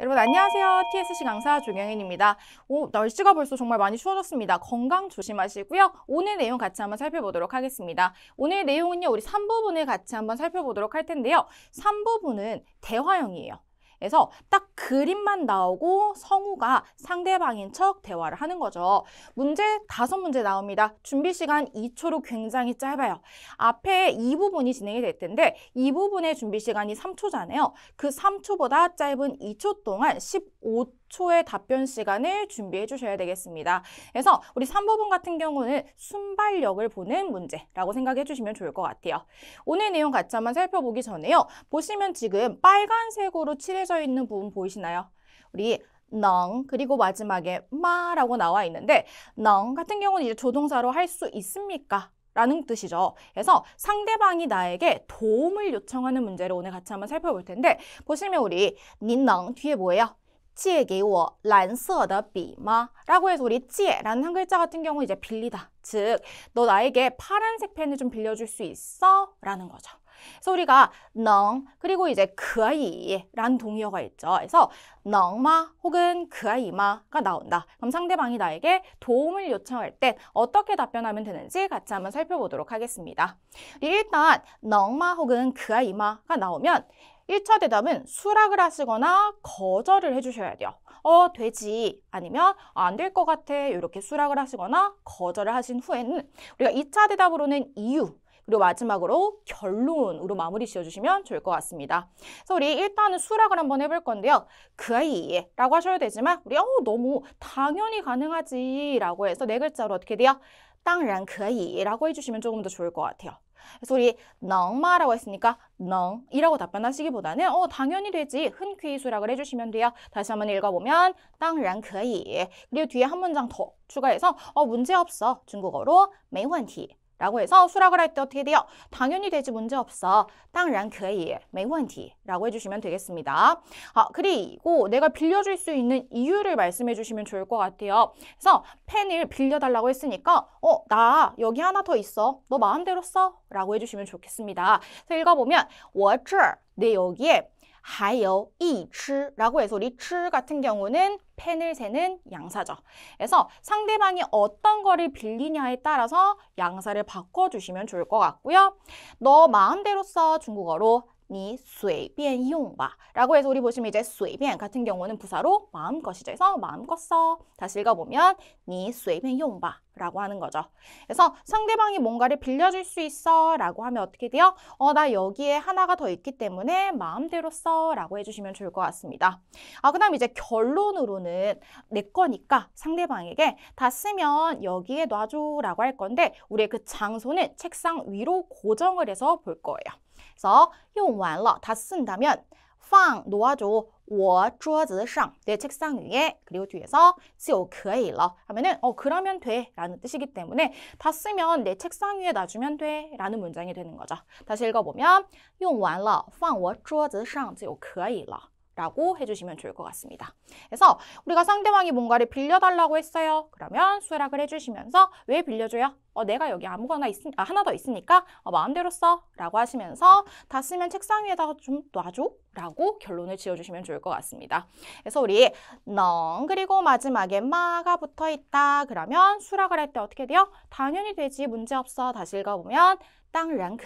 여러분 안녕하세요. TSC 강사 조경인입니다. 오, 날씨가 벌써 정말 많이 추워졌습니다. 건강 조심하시고요. 오늘 내용 같이 한번 살펴보도록 하겠습니다. 오늘 내용은요. 우리 3부분을 같이 한번 살펴보도록 할 텐데요. 3부분은 대화형이에요. 에서 딱 그림만 나오고 성우가 상대방인 척 대화를 하는 거죠. 문제 다섯 문제 나옵니다. 준비 시간 2초로 굉장히 짧아요. 앞에 이 부분이 진행이 될 텐데 이 부분의 준비 시간이 3초잖아요. 그 3초보다 짧은 2초 동안 15초 초의 답변 시간을 준비해 주셔야 되겠습니다. 그래서 우리 3부분 같은 경우는 순발력을 보는 문제라고 생각해 주시면 좋을 것 같아요. 오늘 내용 같이 한번 살펴보기 전에요. 보시면 지금 빨간색으로 칠해져 있는 부분 보이시나요? 우리 넝 그리고 마지막에 마라고 나와 있는데 넝 같은 경우는 이제 조동사로 할 수 있습니까? 라는 뜻이죠. 그래서 상대방이 나에게 도움을 요청하는 문제를 오늘 같이 한번 살펴볼 텐데 보시면 우리 닌넝 뒤에 뭐예요? 借给我 蓝色的笔吗?라고 해서 우리 借라는 한 글자 같은 경우 이제 빌리다. 즉, 너 나에게 파란색 펜을 좀 빌려줄 수 있어? 라는 거죠. 그래서 우리가 능 그리고 이제 그아이라는 동의어가 있죠. 그래서 능마 혹은 그아이마가 나온다. 그럼 상대방이 나에게 도움을 요청할 때 어떻게 답변하면 되는지 같이 한번 살펴보도록 하겠습니다. 일단 능마 혹은 그아이마가 나오면 1차 대답은 수락을 하시거나 거절을 해주셔야 돼요. 어, 되지. 아니면 아, 안될 것 같아. 이렇게 수락을 하시거나 거절을 하신 후에는 우리가 2차 대답으로는 이유, 그리고 마지막으로 결론으로 마무리 지어주시면 좋을 것 같습니다. 그래서 우리 일단은 수락을 한번 해볼 건데요. 그 아이에 라고 하셔도 되지만 우리 어 너무 당연히 가능하지 라고 해서 네 글자로 어떻게 돼요? 땅랑 그 아이라고 해주시면 조금 더 좋을 것 같아요. 그래서 우리 넝마라고 했으니까 넝이라고 답변하시기보다는 어 당연히 되지 흔쾌히 수락을 해주시면 돼요. 다시 한번 읽어보면 땅랑 그이 그리고 뒤에 한 문장 더 추가해서 어 문제없어 중국어로 没问题 라고 해서 수락을 할 때 어떻게 돼요? 당연히 되지 문제없어. 当然可以,没问题 라고 해주시면 되겠습니다. 아, 그리고 내가 빌려줄 수 있는 이유를 말씀해 주시면 좋을 것 같아요. 그래서 펜을 빌려달라고 했으니까 어, 나 여기 하나 더 있어. 너 마음대로 써. 라고 해주시면 좋겠습니다. 그래서 읽어보면 我这내 여기에 하여 이츠라고 해서 우리 츠 같은 경우는 펜을 세는 양사죠. 그래서 상대방이 어떤 거를 빌리냐에 따라서 양사를 바꿔주시면 좋을 것 같고요. 너 마음대로 써 중국어로 니 쇠변 용봐 라고 해서 우리 보시면 이제 쇠변 같은 경우는 부사로 마음껏이죠. 그래서 마음껏 써. 다시 읽어보면 니 쇠변 용봐 라고 하는 거죠. 그래서 상대방이 뭔가를 빌려줄 수 있어 라고 하면 어떻게 돼요? 어, 나 여기에 하나가 더 있기 때문에 마음대로 써 라고 해주시면 좋을 것 같습니다. 아, 그 다음 이제 결론으로는 내 거니까 상대방에게 다 쓰면 여기에 놔줘 라고 할 건데 우리의 그 장소는 책상 위로 고정을 해서 볼 거예요. 그래서 용完了 다 쓴다면 放 놓아줘 我桌子上내 책상 위에 그리고 뒤에서 就可以了 하면은 어 그러면 돼 라는 뜻이기 때문에 다 쓰면 내 책상 위에 놔주면 돼 라는 문장이 되는 거죠 다시 읽어보면 用完了放我桌子上就可以了 라고 해주시면 좋을 것 같습니다. 그래서 우리가 상대방이 뭔가를 빌려달라고 했어요. 그러면 수락을 해주시면서 왜 빌려줘요? 어, 내가 여기 아무거나 있, 아, 하나 더 있으니까 어, 마음대로 써 라고 하시면서 다 쓰면 책상 위에다가 좀 놔줘 라고 결론을 지어주시면 좋을 것 같습니다. 그래서 우리 넌 그리고 마지막에 마가 붙어 있다. 그러면 수락을 할 때 어떻게 돼요? 당연히 되지. 문제없어. 다시 읽어보면 당연히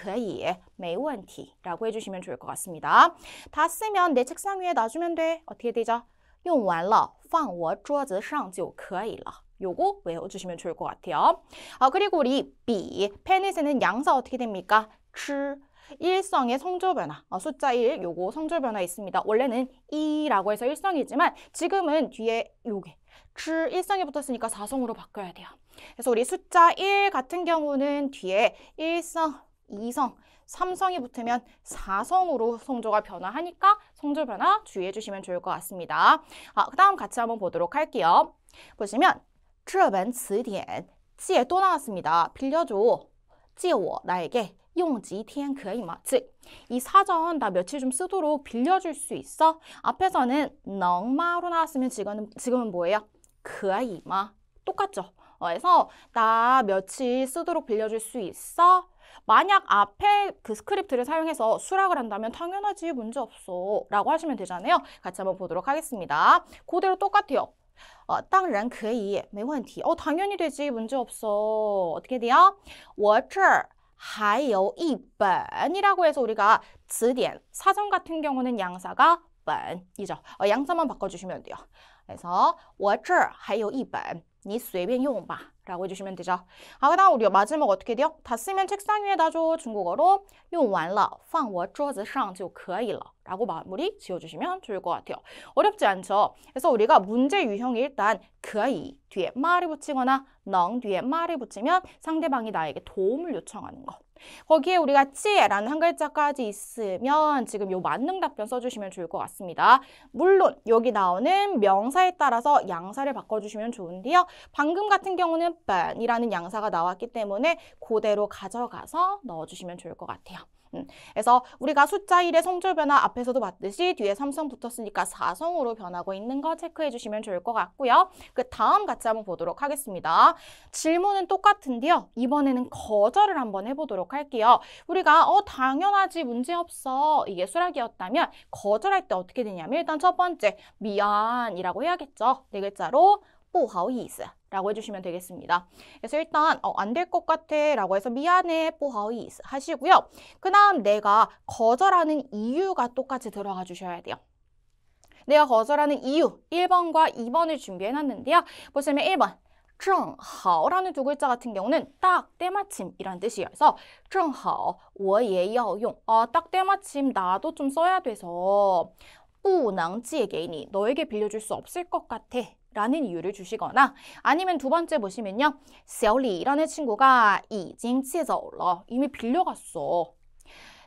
以没问题라고 해주시면 좋을 것 같습니다. 다 쓰면 내 책상 위에 놔주면 돼. 어떻게 되죠? 用完了放我桌子上就可以了。 요거 외워주시면 좋을 것 같아요. 아, 그리고 우리 비, 페넷에는 양사 어떻게 됩니까? 吃 일성의 성조 변화, 어, 숫자 일 요거 성조 변화 있습니다. 원래는 이라고 해서 일성이지만 지금은 뒤에 요게 그 일성이 붙었으니까 사성으로 바꿔야 돼요. 그래서 우리 숫자 일 같은 경우는 뒤에 일성이성삼성이 붙으면 사성으로 성조가 변화하니까 성조 변화 주의해 주시면 좋을 것 같습니다. 아, 그 다음 같이 한번 보도록 할게요. 보시면 这本词典借또 나왔습니다. 빌려줘. 借我나에게 용지 티엔 그이 즉이 사전 나 며칠 좀 쓰도록 빌려줄 수 있어? 앞에서는 넝마로 나왔으면 지금은, 지금은 뭐예요? 그이마 똑같죠? 어, 그래서 나 며칠 쓰도록 빌려줄 수 있어? 만약 앞에 그 스크립트를 사용해서 수락을 한다면 당연하지 문제없어 라고 하시면 되잖아요 같이 한번 보도록 하겠습니다 그대로 똑같아요 어, 当然可以,没问题. 어, 당연히 되지, 문제없어. 어떻게 돼요? 我这 还有이 번이라고 해서 우리가 词典, 사전 같은 경우는 양사가 번이죠. 어, 양사만 바꿔주시면 돼요. 그래서 我这还有一本你随便用吧 라고 해주시면 되죠. 아, 그 다음 우리가 마지막 어떻게 돼요? 다 쓰면 책상 위에다 줘. 중국어로 用完了放我桌子上就可以了 라고 마무리 지어주시면 좋을 것 같아요. 어렵지 않죠? 그래서 우리가 문제 유형이 일단 可以 뒤에 말을 붙이거나 능 뒤에 말을 붙이면 상대방이 나에게 도움을 요청하는 것. 거기에 우리가 치라는 한 글자까지 있으면 지금 요 만능 답변 써주시면 좋을 것 같습니다. 물론 여기 나오는 명사에 따라서 양사를 바꿔주시면 좋은데요. 방금 같은 경우는 빤이라는 양사가 나왔기 때문에 그대로 가져가서 넣어주시면 좋을 것 같아요. 음, 그래서 우리가 숫자 1의 성절 변화 앞에서도 봤듯이 뒤에 삼성 붙었으니까 4성으로 변하고 있는 거 체크해 주시면 좋을 것 같고요. 그 다음 같이 한번 보도록 하겠습니다. 질문은 똑같은데요. 이번에는 거절을 한번 해보도록 할게요. 우리가 어 당연하지 문제없어 이게 수락이었다면 거절할 때 어떻게 되냐면 일단 첫 번째 미안이라고 해야겠죠. 네 글자로 不好意思 라고 해주시면 되겠습니다. 그래서 일단 어, 안 될 것 같아 라고 해서 미안해 보하이 하시고요. 그 다음 내가 거절하는 이유가 똑같이 들어가 주셔야 돼요. 내가 거절하는 이유 1번과 2번을 준비해놨는데요. 보시면 1번 正好라는 두 글자 같은 경우는 딱때마침이라는 뜻이어서 正好我也要用 아, 어, 딱 때마침 나도 좀 써야 돼서 不能借给你 너에게 빌려줄 수 없을 것 같아 라는 이유를 주시거나 아니면 두 번째 보시면요. x 리 a o l 라는 친구가 이징 치저러 이미 빌려갔어.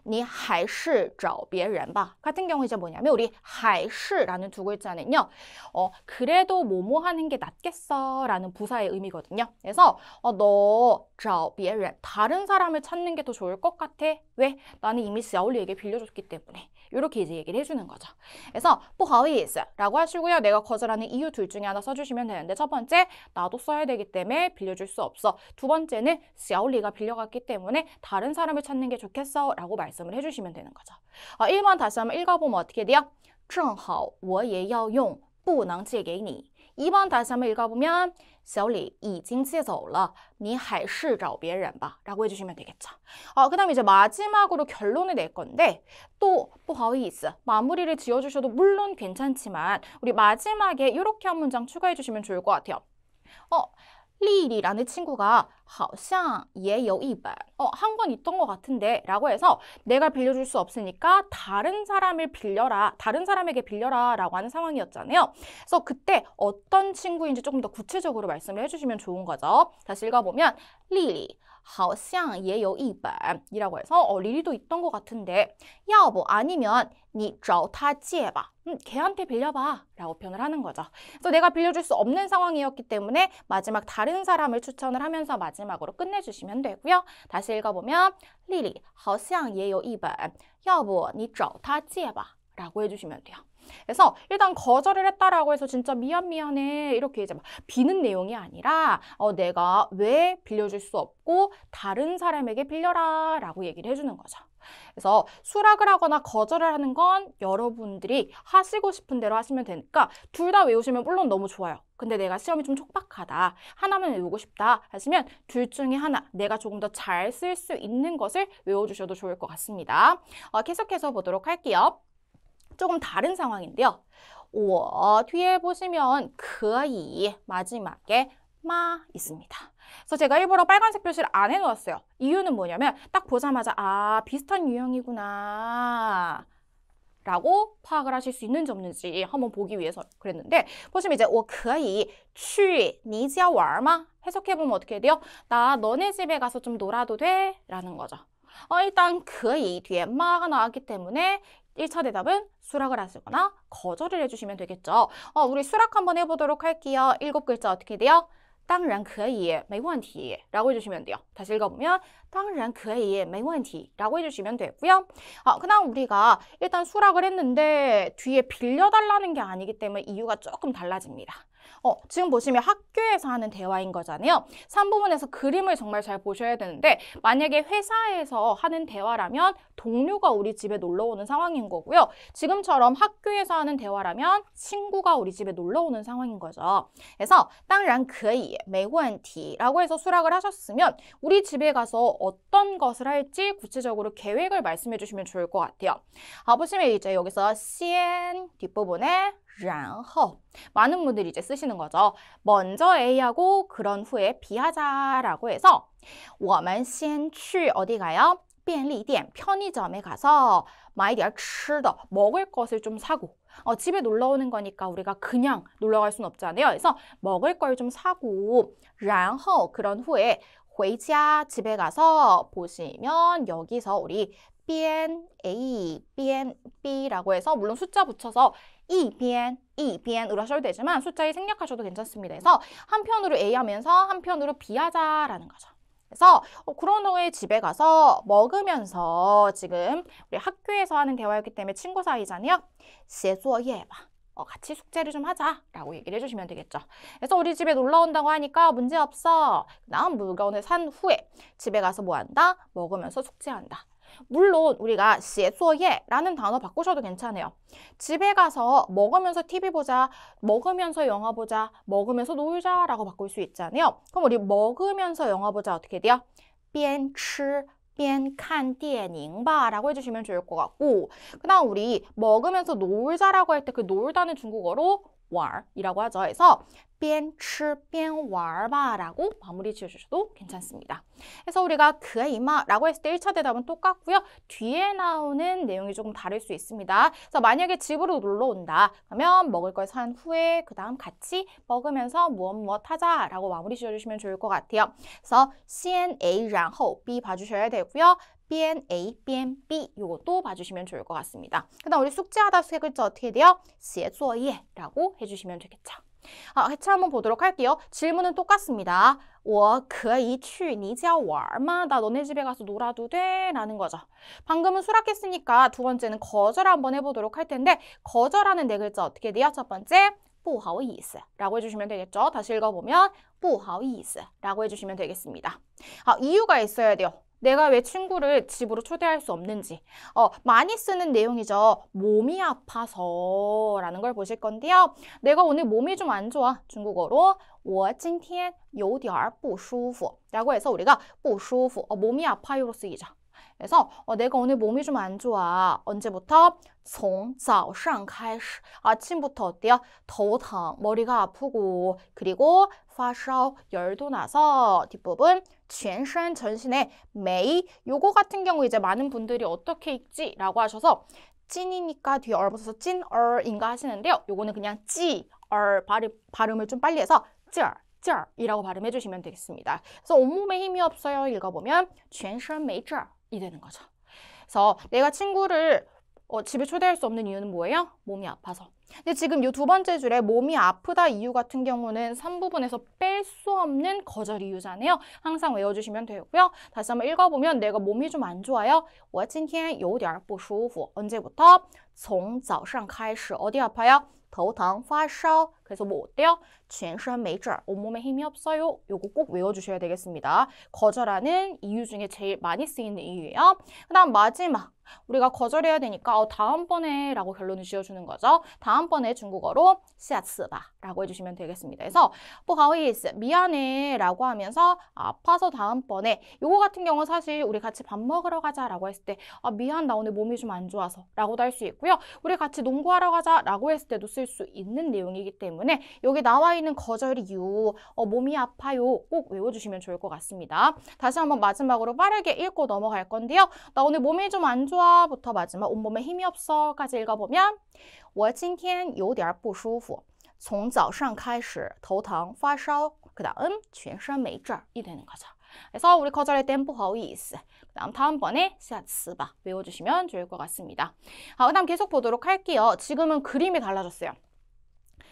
你 할시 找别人吧. 같은 경우 이제 뭐냐면 우리 할시라는 두 글자는요. 어, 그래도 뭐뭐 하는 게 낫겠어라는 부사의 의미거든요. 그래서 어, 너找 别人 다른 사람을 찾는 게 더 좋을 것 같아. 왜? 나는 이미 샤올리에게 빌려줬기 때문에. 이렇게 이제 얘기를 해주는 거죠. 그래서 不好意思라고 하시고요. 내가 거절하는 이유 둘 중에 하나 써주시면 되는데 첫 번째 나도 써야 되기 때문에 빌려줄 수 없어. 두 번째는 샤올리가 빌려갔기 때문에 다른 사람을 찾는 게 좋겠어라고 말. 말씀을 해주시면 되는 거죠. 아, 어, 1번 다시 한번 읽어보면 어떻게 돼요? 正好我也要用不能借给你. 2번 다시 한번 읽어보면 小李已经借走了,你还是找别人吧. 라고 해주시면 되겠죠. 어, 그 다음 이제 마지막으로 결론을 낼 건데 또, 不好意思, 마무리를 지어주셔도 물론 괜찮지만 우리 마지막에 이렇게 한 문장 추가해주시면 좋을 것 같아요. 어, 리리라는 친구가 好像也有一本 어, 한 권 있던 것 같은데 라고 해서 내가 빌려줄 수 없으니까 다른 사람을 빌려라 다른 사람에게 빌려라 라고 하는 상황이었잖아요 그래서 그때 어떤 친구인지 조금 더 구체적으로 말씀을 해주시면 좋은 거죠 다시 읽어보면 리리 好像 예요 이라고 해서 어, 리리도 있던 것 같은데 야 뭐 아니면 니找他借吧 음, 걔한테 빌려봐 라고 표현을 하는 거죠. 그래서 내가 빌려줄 수 없는 상황이었기 때문에 마지막 다른 사람을 추천을 하면서 마지막으로 끝내주시면 되고요. 다시 읽어보면 리리 好像也有一本要不你找他借吧 라고 해주시면 돼요. 그래서 일단 거절을 했다라고 해서 진짜 미안 미안해 이렇게 이제 막 비는 내용이 아니라 어, 내가 왜 빌려줄 수 없고 다른 사람에게 빌려라 라고 얘기를 해주는 거죠. 그래서 수락을 하거나 거절을 하는 건 여러분들이 하시고 싶은 대로 하시면 되니까 둘 다 외우시면 물론 너무 좋아요. 근데 내가 시험이 좀 촉박하다. 하나만 외우고 싶다 하시면 둘 중에 하나 내가 조금 더 잘 쓸 수 있는 것을 외워주셔도 좋을 것 같습니다. 어, 계속해서 보도록 할게요. 조금 다른 상황인데요. 我 뒤에 보시면 그이 마지막에 마 있습니다. 그래서 제가 일부러 빨간색 표시를 안 해놓았어요. 이유는 뭐냐면 딱 보자마자 아 비슷한 유형이구나 라고 파악을 하실 수 있는지 없는지 한번 보기 위해서 그랬는데 보시면 이제 我可以去你家玩吗? 그 해석해보면 어떻게 돼요? 나 너네 집에 가서 좀 놀아도 돼? 라는 거죠. 어, 일단 그이 뒤에 마가 나왔기 때문에 1차 대답은 수락을 하시거나 거절을 해주시면 되겠죠. 어, 우리 수락 한번 해보도록 할게요. 일곱 글자 어떻게 돼요? 当然可以,没问题 라고 해주시면 돼요. 다시 읽어보면 当然可以,没问题 라고 해주시면 되고요. 아, 어, 그냥 우리가 일단 수락을 했는데 뒤에 빌려달라는 게 아니기 때문에 이유가 조금 달라집니다. 어, 지금 보시면 학교에서 하는 대화인 거잖아요. 3부분에서 그림을 정말 잘 보셔야 되는데 만약에 회사에서 하는 대화라면 동료가 우리 집에 놀러 오는 상황인 거고요. 지금처럼 학교에서 하는 대화라면 친구가 우리 집에 놀러 오는 상황인 거죠. 그래서 땅랑 그이 매구안티라고 해서 수락을 하셨으면 우리 집에 가서 어떤 것을 할지 구체적으로 계획을 말씀해 주시면 좋을 것 같아요. 아, 보시면 이제 여기서 시엔 뒷부분에 랑허 많은 분들이 이제 쓰시는 거죠. 먼저 A하고 그런 후에 B하자라고 해서 我们先去 어디 가요? 便利店 편의점에 가서 买点吃的 먹을 것을 좀 사고 어, 집에 놀러 오는 거니까 우리가 그냥 놀러 갈 순 없잖아요. 그래서 먹을 걸 좀 사고 然后 그런 후에 回家 집에 가서 보시면 여기서 우리 b A, b B라고 해서 물론 숫자 붙여서 이변, 이변으로 하셔도 되지만 숫자에 생략하셔도 괜찮습니다. 그래서 한편으로 A 하면서 한편으로 B 하자라는 거죠. 그래서 어, 그런 후에 집에 가서 먹으면서 지금 우리 학교에서 하는 대화였기 때문에 친구 사이잖아요. 세수어예 봐. 어, 같이 숙제를 좀 하자라고 얘기를 해주시면 되겠죠. 그래서 우리 집에 놀러 온다고 하니까 문제 없어. 그다난 물건을 산 후에 집에 가서 뭐 한다? 먹으면서 숙제한다. 물론 우리가 写作业라는 단어 바꾸셔도 괜찮아요. 집에 가서 먹으면서 TV 보자, 먹으면서 영화 보자, 먹으면서 놀자라고 바꿀 수 있잖아요. 그럼 우리 먹으면서 영화 보자 어떻게 돼요? 边吃 边看电影吧라고 해주시면 좋을 것 같고 그 다음 우리 먹으면서 놀자라고 할 때 그 놀다는 중국어로 玩이라고 하죠. 그래서 边吃边玩吧라고 마무리 지어주셔도 괜찮습니다. 그래서 우리가 그이마라고 했을 때 1차 대답은 똑같고요. 뒤에 나오는 내용이 조금 다를 수 있습니다. 그래서 만약에 집으로 놀러 온다. 그러면 먹을 걸 산 후에 그 다음 같이 먹으면서 무엇 무엇 하자라고 마무리 지어주시면 좋을 것 같아요. 그래서 先A 然后 B 봐주셔야 되고요. BNA, BNB 이것도 봐주시면 좋을 것 같습니다. 그 다음 우리 숙제하다 세 글자 어떻게 돼요? 写作业라고 해주시면 되겠죠. 아, 해체 한번 보도록 할게요. 질문은 똑같습니다. 我可以去你家玩吗?나 그, 너네 집에 가서 놀아도 돼? 라는 거죠. 방금은 수락했으니까 두 번째는 거절 한번 해보도록 할 텐데 거절하는 네 글자 어떻게 돼요? 첫 번째 不好意思라고 해주시면 되겠죠. 다시 읽어보면 不好意思라고 해주시면 되겠습니다. 아, 이유가 있어야 돼요. 내가 왜 친구를 집으로 초대할 수 없는지 어, 많이 쓰는 내용이죠. 몸이 아파서 라는 걸 보실 건데요. 내가 오늘 몸이 좀 안 좋아. 중국어로 我今天有点不舒服라고 해서 우리가 不舒服 어, 몸이 아파요로 쓰이죠. 그래서 어, 내가 오늘 몸이 좀 안 좋아. 언제부터? 从早上开始. 아침부터 어때요? 头疼, 머리가 아프고 그리고 发烧, 열도 나서 뒷부분 全身 전신에 매이 요거 같은 경우 이제 많은 분들이 어떻게 읽지? 라고 하셔서 찐이니까 뒤에 얼 붙어서 찐얼인가 하시는데요. 요거는 그냥 찌얼 발음, 발음을 좀 빨리 해서 찌얼 쩔이라고 발음해 주시면 되겠습니다. 그래서 온몸에 힘이 없어요. 읽어보면 全身没劲儿이 되는 거죠. 그래서 내가 친구를 어, 집에 초대할 수 없는 이유는 뭐예요? 몸이 아파서. 근데 지금 이 두 번째 줄에 몸이 아프다 이유 같은 경우는 3부분에서 뺄 수 없는 거절 이유잖아요. 항상 외워주시면 되고요. 다시 한번 읽어보면 내가 몸이 좀 안 좋아요. 我今天有点不舒服. 언제부터? 从早上开始. 어디 아파요? 더우탕, 파샤 그래서 뭐 어때요? 全身没劲儿, 온몸에 힘이 없어요. 이거꼭 외워주셔야 되겠습니다. 거절하는 이유 중에 제일 많이 쓰이는 이유예요. 그 다음 마지막. 우리가 거절해야 되니까 어, 다음번에 라고 결론을 지어주는 거죠. 다음번에 중국어로 시아츠바 라고 해주시면 되겠습니다. 그래서 뭐가오이스 미안해 라고 하면서 아파서 다음번에 요거 같은 경우 사실 우리 같이 밥 먹으러 가자 라고 했을 때 아, 미안 나 오늘 몸이 좀 안 좋아서 라고도 할 수 있고요. 우리 같이 농구하러 가자 라고 했을 때도 쓰 있을 수 있는 내용이기 때문에 여기 나와 있는 거절이요, 어, 몸이 아파요 꼭 외워주시면 좋을 것 같습니다. 다시 한번 마지막으로 빠르게 읽고 넘어갈 건데요. 나 오늘 몸이 좀 안 좋아부터 마지막 온몸에 힘이 없어까지 읽어보면 我今天有点不舒服从早上开始头疼发烧그다음全身没劲이 되는 거죠. 그래서 우리 커절할 땐 보이스. 그다음 다음번에 시아츠바 외워주시면 좋을 것 같습니다. 아, 그다음 계속 보도록 할게요. 지금은 그림이 달라졌어요.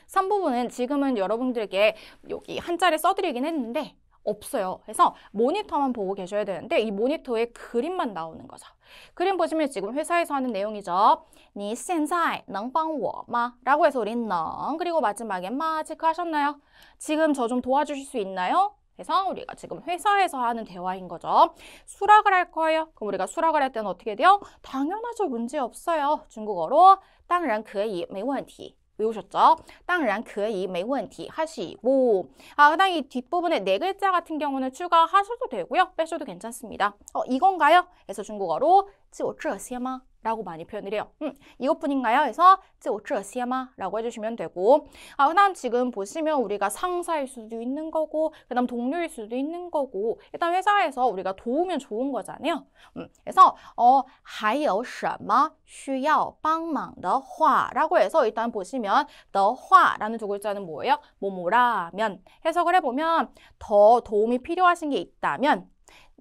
3부분은 지금은 여러분들에 여기 한자를 써드리긴 했는데 없어요. 그래서 모니터만 보고 계셔야 되는데 이 모니터에 그림만 나오는 거죠. 그림 보시면 지금 회사에서 하는 내용이죠. 你现在能帮我吗? 라고 해서 우린 능 그리고 마지막에 마 체크하셨나요? 지금 저 좀 도와주실 수 있나요? 그래서 우리가 지금 회사에서 하는 대화인 거죠. 수락을 할 거예요. 그럼 우리가 수락을 할 때는 어떻게 돼요? 당연하죠. 문제없어요. 중국어로 땅랑 그의 매원티 외우셨죠? 땅랑 그의 매원티 하시고 아, 그다음 이 뒷부분에 네 글자 같은 경우는 추가하셔도 되고요. 빼셔도 괜찮습니다. 어, 이건가요? 그래서 중국어로 就这些吗? 라고 많이 표현을 해요. 음, 이것뿐인가요? 해서 这我这些吗? 라고 해주시면 되고 아, 그 다음 지금 보시면 우리가 상사일 수도 있는 거고 그 다음 동료일 수도 있는 거고 일단 회사에서 우리가 도우면 좋은 거잖아요. 음, 그래서 어, 还有什么需要帮忙的话 라고 해서 일단 보시면 더화 라는 두 글자는 뭐예요? 뭐뭐라면 해석을 해보면 더 도움이 필요하신 게 있다면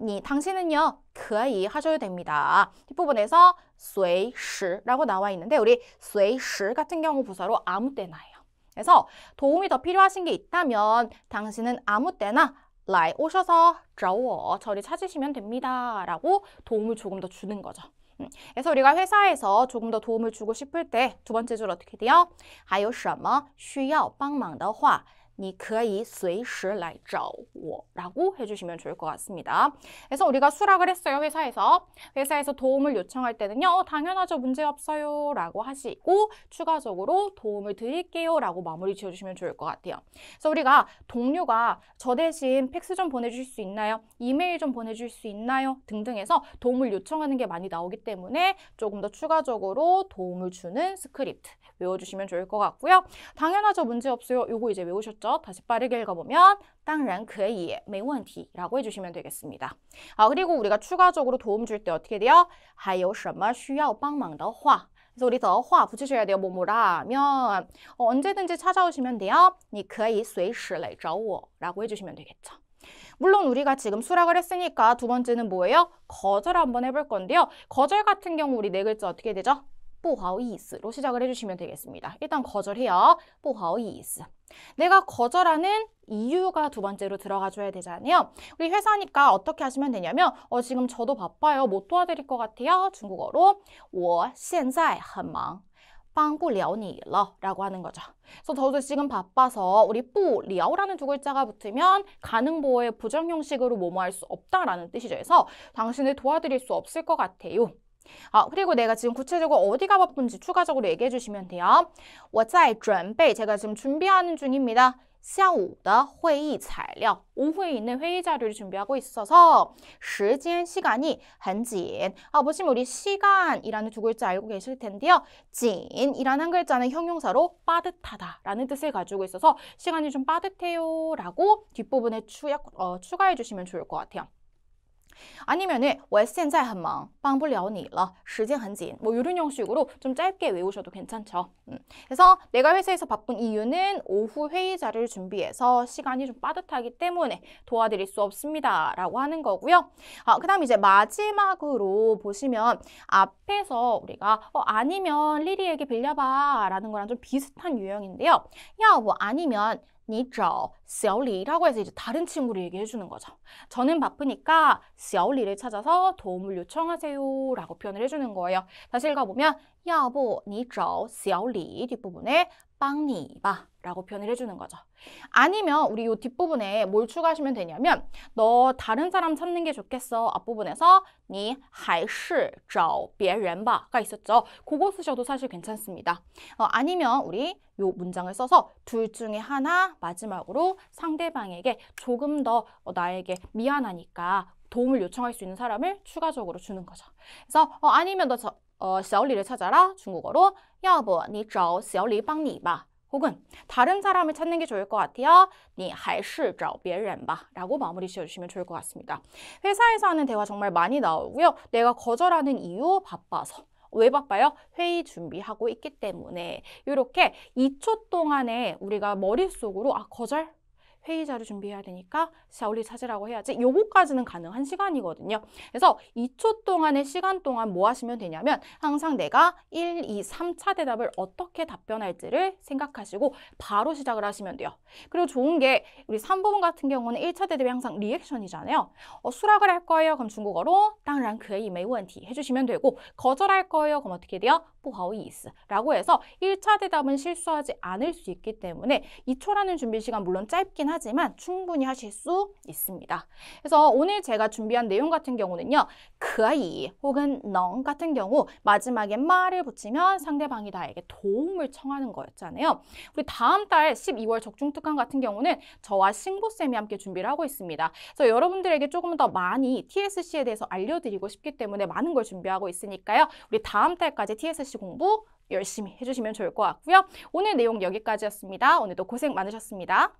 니 네, 당신은요 그이 하셔도 됩니다. 뒷부분에서 随时라고 나와 있는데 우리 随时 같은 경우 부사로 아무 때나예요. 그래서 도움이 더 필요하신 게 있다면 당신은 아무 때나 라 오셔서 找我 저를 찾으시면 됩니다. 라고 도움을 조금 더 주는 거죠. 음, 그래서 우리가 회사에서 조금 더 도움을 주고 싶을 때 두 번째 줄 어떻게 돼요? 还有什么需要帮忙的话 니그이 스웨이시 라 라고 해주시면 좋을 것 같습니다. 그래서 우리가 수락을 했어요, 회사에서. 회사에서 도움을 요청할 때는요, 당연하죠, 문제없어요 라고 하시고 추가적으로 도움을 드릴게요 라고 마무리 지어주시면 좋을 것 같아요. 그래서 우리가 동료가 저 대신 팩스 좀 보내주실 수 있나요? 이메일 좀보내주수 있나요? 등등 해서 도움을 요청하는 게 많이 나오기 때문에 조금 더 추가적으로 도움을 주는 스크립트 외워주시면 좋을 것 같고요. 당연하죠. 문제 없어요. 이거 이제 외우셨죠? 다시 빠르게 읽어보면 当然可以,没问题라고 해주시면 되겠습니다. 아 그리고 우리가 추가적으로 도움 줄 때 어떻게 돼요? 还有什么需要帮忙的话 그래서 우리 더 화 붙이셔야 돼요. 뭐뭐라면 어, 언제든지 찾아오시면 돼요. 你可以随时来找我라고 해주시면 되겠죠. 물론 우리가 지금 수락을 했으니까 두 번째는 뭐예요? 거절 한번 해볼 건데요. 거절 같은 경우 우리 네 글자 어떻게 되죠? 不好意思로 시작을 해주시면 되겠습니다. 일단 거절해요. 不好意思. 내가 거절하는 이유가 두 번째로 들어가줘야 되잖아요. 우리 회사니까 어떻게 하시면 되냐면 어, 지금 저도 바빠요. 못 도와드릴 것 같아요. 중국어로 我现在很忙帮不了你了 라고 하는 거죠. 그래서 저도 지금 바빠서 우리 뿌리오라는두 글자가 붙으면 가능보호의 부정 형식으로 뭐뭐 할 수 없다라는 뜻이죠. 그래서 당신을 도와드릴 수 없을 것 같아요. 好， 아, 그리고 내가 지금 구체적으로 어디가 바쁜지 추가적으로 얘기해 주시면 돼요. 我在准备, 제가 지금 준비하는 중입니다. 下午的会议材料, 오후에 있는 회의 자료를 준비하고 있어서 시간, 시간이 한진. 아, 보시면 우리 시간이라는 두 글자 알고 계실 텐데요. 진이라는 한 글자는 형용사로 빠듯하다라는 뜻을 가지고 있어서 시간이 좀 빠듯해요 라고 뒷부분에 추, 약 어, 추가해 주시면 좋을 것 같아요. 아니면은我现在很忙，帮不了你了，时间很紧。뭐 이런 형식으로 좀 짧게 외우셔도 괜찮죠. 음. 그래서 내가 회사에서 바쁜 이유는 오후 회의 자를 준비해서 시간이 좀 빠듯하기 때문에 도와드릴 수 없습니다라고 하는 거고요. 아, 그다음 이제 마지막으로 보시면 앞에서 우리가 어, 아니면 리리에게 빌려봐라는 거랑 좀 비슷한 유형인데요. 야, 뭐 아니면 니저 x 리라고 해서 이제 다른 친구를 얘기해 주는 거죠. 저는 바쁘니까 x 리를 찾아서 도움을 요청하세요라고 표현을 해 주는 거예요. 다시 읽어보면 要不你找小李뒷부분에 빵니바 라고 표현을 해주는 거죠. 아니면 우리 이 뒷부분에 뭘 추가하시면 되냐면 너 다른 사람 찾는 게 좋겠어 앞부분에서 니还是 找别人吧가 있었죠. 그거 쓰셔도 사실 괜찮습니다. 어, 아니면 우리 이 문장을 써서 둘 중에 하나 마지막으로 상대방에게 조금 더 어, 나에게 미안하니까 도움을 요청할 수 있는 사람을 추가적으로 주는 거죠. 그래서 어, 아니면 너 저, 어, 小李를 찾아라 중국어로 要不你找小李帮你吧 뭐, 혹은 다른 사람을 찾는 게 좋을 것 같아요. 你还是找别人吧 라고 마무리 지어주시면 좋을 것 같습니다. 회사에서 하는 대화 정말 많이 나오고요. 내가 거절하는 이유 바빠서 왜 바빠요? 회의 준비하고 있기 때문에 이렇게 2초 동안에 우리가 머릿속으로 아 거절 회의 자료 준비해야 되니까 자올리 찾으라고 해야지 요거까지는 가능한 시간이거든요. 그래서 2초 동안의 시간 동안 뭐 하시면 되냐면 항상 내가 1, 2, 3차 대답을 어떻게 답변할지를 생각하시고 바로 시작을 하시면 돼요. 그리고 좋은 게 우리 3부분 같은 경우는 1차 대답이 항상 리액션이잖아요. 어, 수락을 할 거예요. 그럼 중국어로 땅랑 그의 이메일 원티 해주시면 되고 거절할 거예요. 그럼 어떻게 돼요? 不好意思 라고 해서 1차 대답은 실수하지 않을 수 있기 때문에 2초라는 준비 시간 물론 짧긴 하지만 충분히 하실 수 있습니다. 그래서 오늘 제가 준비한 내용 같은 경우는요. 그아이 혹은 넌 같은 경우 마지막에 말을 붙이면 상대방이 나에게 도움을 청하는 거였잖아요. 우리 다음 달 12월 적중특강 같은 경우는 저와 신보쌤이 함께 준비를 하고 있습니다. 그래서 여러분들에게 조금 더 많이 TSC에 대해서 알려드리고 싶기 때문에 많은 걸 준비하고 있으니까요. 우리 다음 달까지 TSC 기출 공부 열심히 해주시면 좋을 것 같고요. 오늘 내용 여기까지였습니다. 오늘도 고생 많으셨습니다.